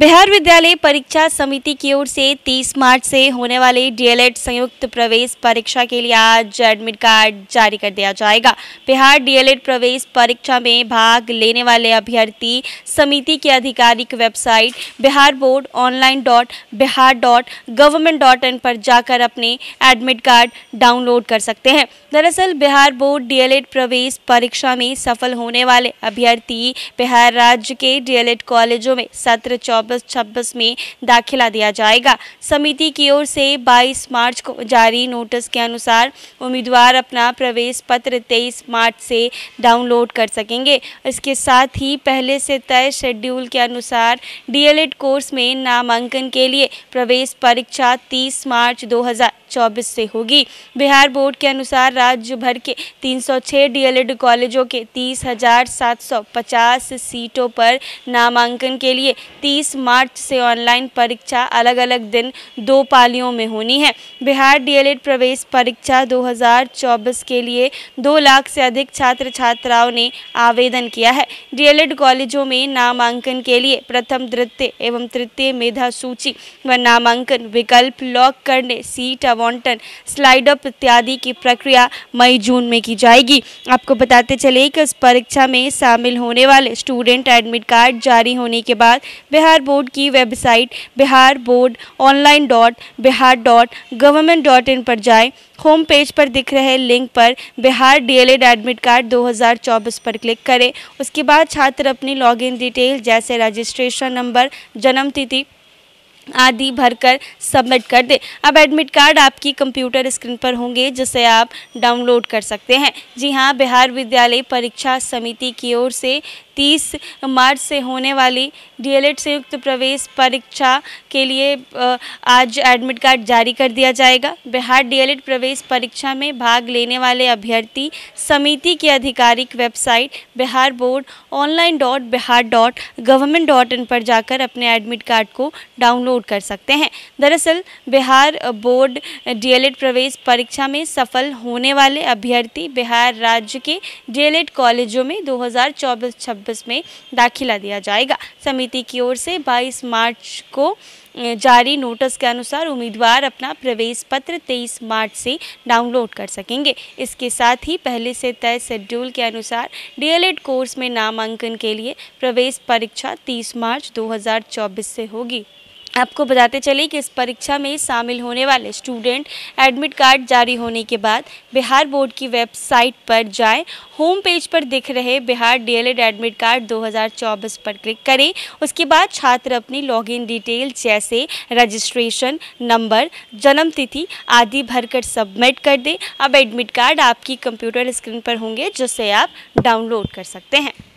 बिहार विद्यालय परीक्षा समिति की ओर से 30 मार्च से होने वाले डीएलएड संयुक्त प्रवेश परीक्षा के लिए आज एडमिट कार्ड जारी कर दिया जाएगा बिहार डीएलएड प्रवेश परीक्षा में भाग लेने वाले अभ्यर्थी समिति की आधिकारिक website Bihar board online dot Bihar dot government dot in पर जाकर अपने एडमिट कार्ड डाउनलोड कर सकते हैं दरअसल बिहार बोर्ड डी प्रवेश परीक्षा में सफल होने वाले अभ्यर्थी बिहार राज्य के डी कॉलेजों में सत्र चौबीस 2025 में दाखिला दिया जाएगा समिति की ओर से 22 मार्च को जारी नोटिस के अनुसार उम्मीदवार अपना प्रवेश पत्र 23 मार्च से डाउनलोड कर सकेंगे इसके साथ ही पहले से तय शेड्यूल के अनुसार डीएलएड कोर्स में नामांकन के लिए प्रवेश परीक्षा 30 मार्च 2024 से होगी बिहार बोर्ड के अनुसार राज्य भर के 306 डीएलएड कॉलेजों के तीस सीटों पर नामांकन के लिए 30 मार्च से ऑनलाइन परीक्षा अलग अलग दिन दो पालियों में होनी है बिहार डीएलएड प्रवेश परीक्षा 2024 के लिए दो लाख से अधिक छात्र छात्राओं ने आवेदन किया है डीएलएड कॉलेजों में नामांकन के लिए प्रथम द्वितीय एवं तृतीय मेधा सूची व नामांकन विकल्प लॉक करने सीट आवंटन स्लाइड अप इत्यादि की प्रक्रिया मई जून में की जाएगी आपको बताते चले कि इस परीक्षा में शामिल होने वाले स्टूडेंट एडमिट कार्ड जारी होने के बाद बिहार बिहार बोर्ड की website Bihar board online dot Bihar dot government dot in पर जाएं होम पेज पर दिख रहे लिंक पर बिहार डीएलएड एडमिट कार्ड 2024 पर क्लिक करें उसके बाद छात्र अपनी लॉगिन डिटेल जैसे रजिस्ट्रेशन नंबर जन्म तिथि आदि भरकर सबमिट कर दें अब एडमिट कार्ड आपकी कंप्यूटर स्क्रीन पर होंगे जिसे आप डाउनलोड कर सकते हैं जी हाँ बिहार विद्यालय परीक्षा समिति की ओर से 30 मार्च से होने वाली डीएलएड संयुक्त प्रवेश परीक्षा के लिए आज एडमिट कार्ड जारी कर दिया जाएगा बिहार डीएलएड प्रवेश परीक्षा में भाग लेने वाले अभ्यर्थी समिति की आधिकारिक website Bihar board online dot Bihar dot government dot in पर जाकर अपने एडमिट कार्ड को डाउनलोड कर सकते हैं दरअसल बिहार बोर्ड डीएलएड प्रवेश परीक्षा में सफल होने वाले अभ्यर्थी बिहार राज्य के डीएलएड कॉलेजों में 2024 हज़ार कैंपस में दाखिला दिया जाएगा समिति की ओर से 22 मार्च को जारी नोटिस के अनुसार उम्मीदवार अपना प्रवेश पत्र 23 मार्च से डाउनलोड कर सकेंगे इसके साथ ही पहले से तय शेड्यूल के अनुसार डीएलएड कोर्स में नामांकन के लिए प्रवेश परीक्षा 30 मार्च 2024 से होगी आपको बताते चले कि इस परीक्षा में शामिल होने वाले स्टूडेंट एडमिट कार्ड जारी होने के बाद बिहार बोर्ड की वेबसाइट पर जाएं होम पेज पर दिख रहे बिहार डीएलएड एडमिट कार्ड 2024 पर क्लिक करें उसके बाद छात्र अपनी लॉगिन डिटेल जैसे रजिस्ट्रेशन नंबर जन्म तिथि आदि भरकर सबमिट कर दें अब एडमिट कार्ड आपकी कंप्यूटर स्क्रीन पर होंगे जिससे आप डाउनलोड कर सकते हैं